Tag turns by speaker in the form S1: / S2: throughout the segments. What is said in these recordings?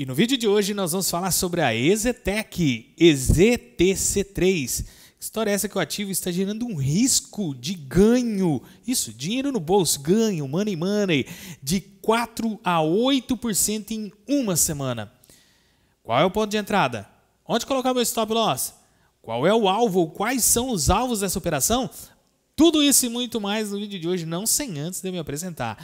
S1: E no vídeo de hoje nós vamos falar sobre a EZTEC EZTC3. Que história é essa que o ativo está gerando um risco de ganho, isso, dinheiro no bolso, ganho, money money, de 4 a 8% em uma semana. Qual é o ponto de entrada? Onde colocar meu stop loss? Qual é o alvo? Quais são os alvos dessa operação? Tudo isso e muito mais no vídeo de hoje, não sem antes de eu me apresentar.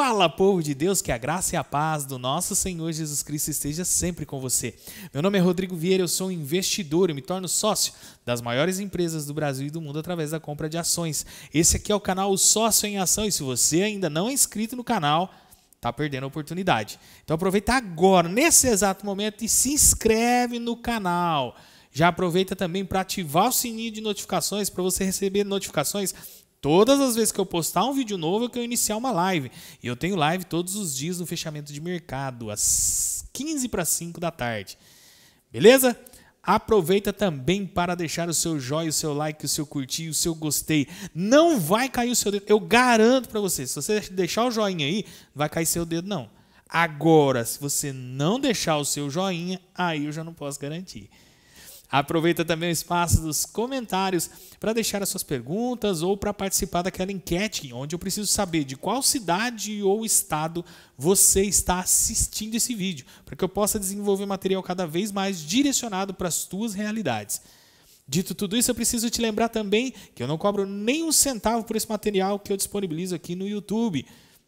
S1: Fala, povo de Deus, que a graça e a paz do nosso Senhor Jesus Cristo esteja sempre com você. Meu nome é Rodrigo Vieira, eu sou um investidor e me torno sócio das maiores empresas do Brasil e do mundo através da compra de ações. Esse aqui é o canal o Sócio em Ação e se você ainda não é inscrito no canal, tá perdendo a oportunidade. Então aproveita agora, nesse exato momento e se inscreve no canal. Já aproveita também para ativar o sininho de notificações para você receber notificações Todas as vezes que eu postar um vídeo novo é que eu iniciar uma live. E eu tenho live todos os dias no fechamento de mercado, às 15 para 5 da tarde. Beleza? Aproveita também para deixar o seu joinha, o seu like, o seu curtir, o seu gostei. Não vai cair o seu dedo. Eu garanto para você, se você deixar o joinha aí, não vai cair seu dedo não. Agora, se você não deixar o seu joinha, aí eu já não posso garantir. Aproveita também o espaço dos comentários para deixar as suas perguntas ou para participar daquela enquete onde eu preciso saber de qual cidade ou estado você está assistindo esse vídeo, para que eu possa desenvolver material cada vez mais direcionado para as suas realidades. Dito tudo isso, eu preciso te lembrar também que eu não cobro nem um centavo por esse material que eu disponibilizo aqui no YouTube.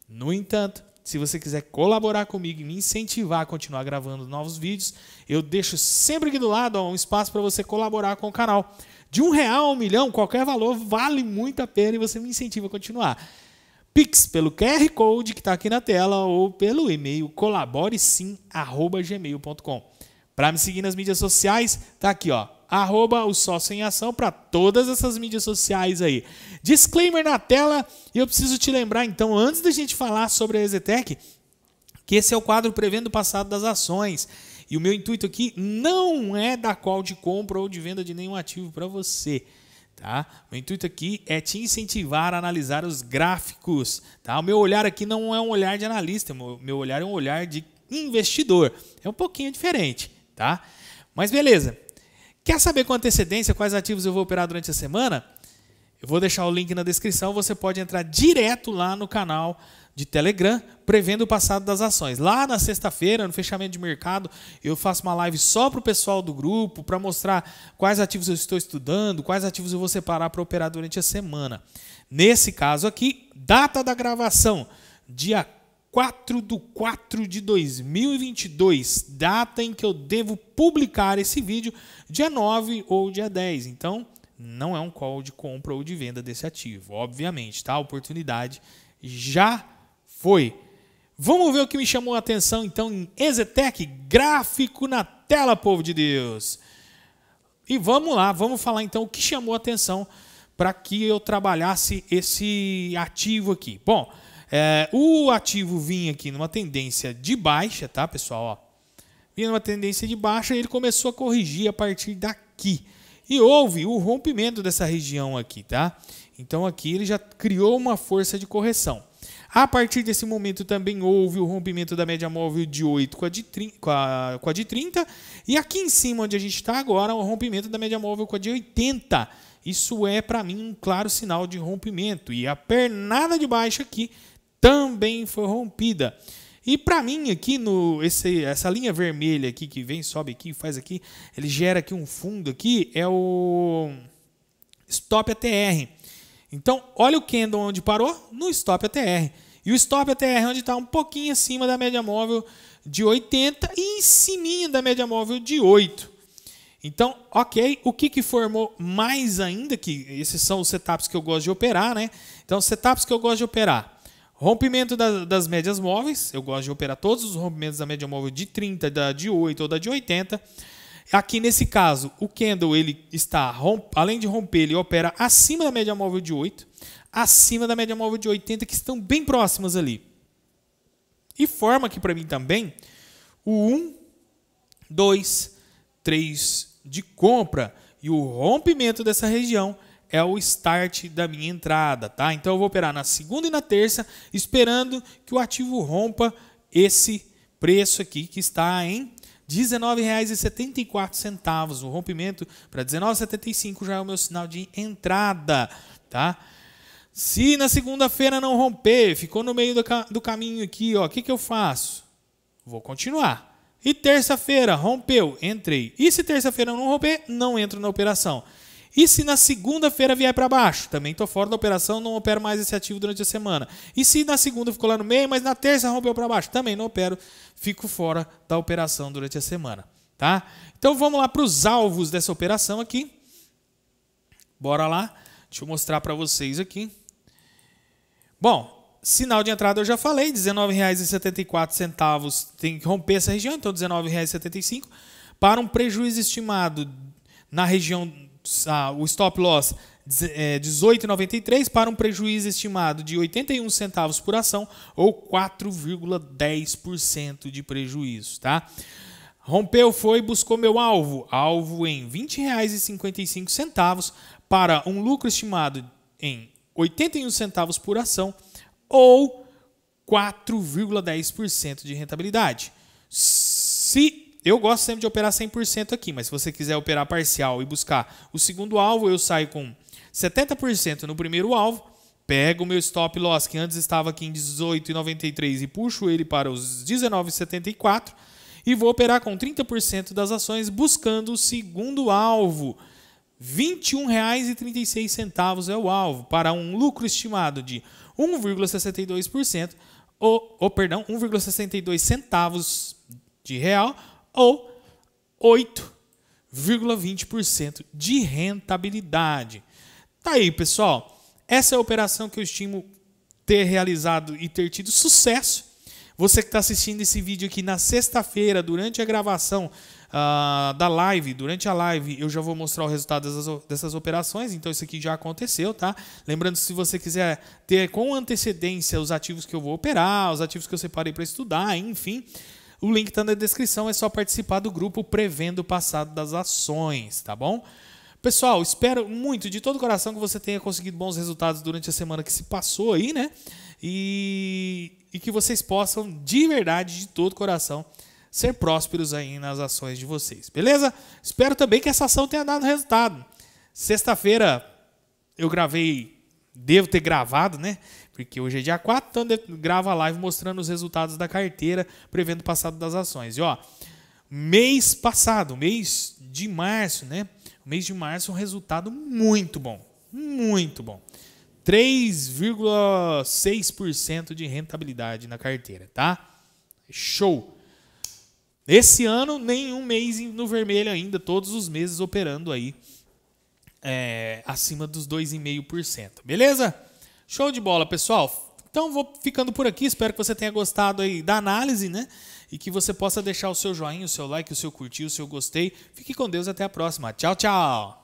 S1: No entanto, se você quiser colaborar comigo e me incentivar a continuar gravando novos vídeos, eu deixo sempre aqui do lado ó, um espaço para você colaborar com o canal. De um real a um milhão, qualquer valor, vale muito a pena e você me incentiva a continuar. Pix pelo QR Code que está aqui na tela ou pelo e-mail colaboresim.gmail.com. Para me seguir nas mídias sociais, está aqui, ó arroba o sócio em ação para todas essas mídias sociais aí. Disclaimer na tela e eu preciso te lembrar então, antes da gente falar sobre a EZTEC, que esse é o quadro prevendo o passado das ações. E o meu intuito aqui não é dar call de compra ou de venda de nenhum ativo para você. Tá? O intuito aqui é te incentivar a analisar os gráficos. Tá? O meu olhar aqui não é um olhar de analista, o meu olhar é um olhar de investidor. É um pouquinho diferente. Tá? Mas beleza, Quer saber com antecedência quais ativos eu vou operar durante a semana? Eu vou deixar o link na descrição, você pode entrar direto lá no canal de Telegram, prevendo o passado das ações. Lá na sexta-feira, no fechamento de mercado, eu faço uma live só para o pessoal do grupo, para mostrar quais ativos eu estou estudando, quais ativos eu vou separar para operar durante a semana. Nesse caso aqui, data da gravação, dia 4 de 4 de 2022, data em que eu devo publicar esse vídeo, dia 9 ou dia 10. Então, não é um call de compra ou de venda desse ativo, obviamente, tá? A oportunidade já foi. Vamos ver o que me chamou a atenção então em Exetec, gráfico na tela, povo de Deus. E vamos lá, vamos falar então o que chamou a atenção para que eu trabalhasse esse ativo aqui. Bom, é, o ativo vinha aqui numa tendência de baixa, tá, pessoal? Ó, vinha numa tendência de baixa e ele começou a corrigir a partir daqui. E houve o rompimento dessa região aqui, tá? Então aqui ele já criou uma força de correção. A partir desse momento também houve o rompimento da média móvel de 8 com a de, 30, com a, com a de 30 e aqui em cima onde a gente está agora, o rompimento da média móvel com a de 80. Isso é para mim um claro sinal de rompimento e a pernada de baixo aqui também foi rompida. E para mim aqui no esse, essa linha vermelha aqui que vem sobe aqui faz aqui, ele gera aqui um fundo aqui é o stop ATR. Então olha o candle onde parou no stop ATR e o stop ATR é onde está um pouquinho acima da média móvel de 80 e em cima da média móvel de 8. Então, ok, o que, que formou mais ainda, que esses são os setups que eu gosto de operar, né? Então, setups que eu gosto de operar. Rompimento da, das médias móveis. Eu gosto de operar todos os rompimentos da média móvel de 30, da de 8 ou da de 80. Aqui nesse caso, o candle ele está além de romper, ele opera acima da média móvel de 8, acima da média móvel de 80 que estão bem próximas ali. E forma aqui para mim também o 1, 2, 3 de compra e o rompimento dessa região é o start da minha entrada, tá? Então eu vou operar na segunda e na terça, esperando que o ativo rompa esse preço aqui que está em R$ 19,74. O rompimento para R$ 19,75 já é o meu sinal de entrada, tá? Se na segunda-feira não romper, ficou no meio do, do caminho aqui, ó, o que, que eu faço? Vou continuar. E terça-feira rompeu, entrei. E se terça-feira não romper, não entro na operação. E se na segunda-feira vier para baixo? Também estou fora da operação, não opero mais esse ativo durante a semana. E se na segunda ficou lá no meio, mas na terça rompeu para baixo? Também não opero, fico fora da operação durante a semana. Tá? Então vamos lá para os alvos dessa operação aqui. Bora lá. Deixa eu mostrar para vocês aqui. Bom, sinal de entrada eu já falei, R$19,74 tem que romper essa região, então R$19,75 para um prejuízo estimado na região o stop loss é, 18,93 para um prejuízo estimado de 81 centavos por ação ou 4,10% de prejuízo, tá? Rompeu, foi, buscou meu alvo, alvo em R$ 20,55 para um lucro estimado em 81 centavos por ação ou 4,10% de rentabilidade. Se eu gosto sempre de operar 100% aqui, mas se você quiser operar parcial e buscar o segundo alvo, eu saio com 70% no primeiro alvo, pego o meu stop loss que antes estava aqui em 18,93 e puxo ele para os 19,74 e vou operar com 30% das ações buscando o segundo alvo. R$ 21,36 é o alvo para um lucro estimado de 1,62% ou, ou perdão, 1,62 centavos de real ou 8,20% de rentabilidade. Tá aí, pessoal. Essa é a operação que eu estimo ter realizado e ter tido sucesso. Você que está assistindo esse vídeo aqui na sexta-feira, durante a gravação uh, da live, durante a live, eu já vou mostrar o resultado dessas, dessas operações. Então, isso aqui já aconteceu, tá? Lembrando, se você quiser ter com antecedência os ativos que eu vou operar, os ativos que eu separei para estudar, enfim, o link está na descrição, é só participar do grupo prevendo o passado das ações, tá bom? Pessoal, espero muito, de todo coração, que você tenha conseguido bons resultados durante a semana que se passou aí, né? E, e que vocês possam, de verdade, de todo coração, ser prósperos aí nas ações de vocês, beleza? Espero também que essa ação tenha dado resultado. Sexta-feira eu gravei Devo ter gravado, né? Porque hoje é dia 4, então grava a live mostrando os resultados da carteira, prevendo o passado das ações. E ó, mês passado, mês de março, né? Mês de março, um resultado muito bom. Muito bom. 3,6% de rentabilidade na carteira, tá? Show! Esse ano, nenhum mês no vermelho ainda, todos os meses operando aí é, acima dos 2,5%. Beleza? Show de bola, pessoal. Então vou ficando por aqui. Espero que você tenha gostado aí da análise, né? E que você possa deixar o seu joinha, o seu like, o seu curtir, o seu gostei. Fique com Deus até a próxima. Tchau, tchau.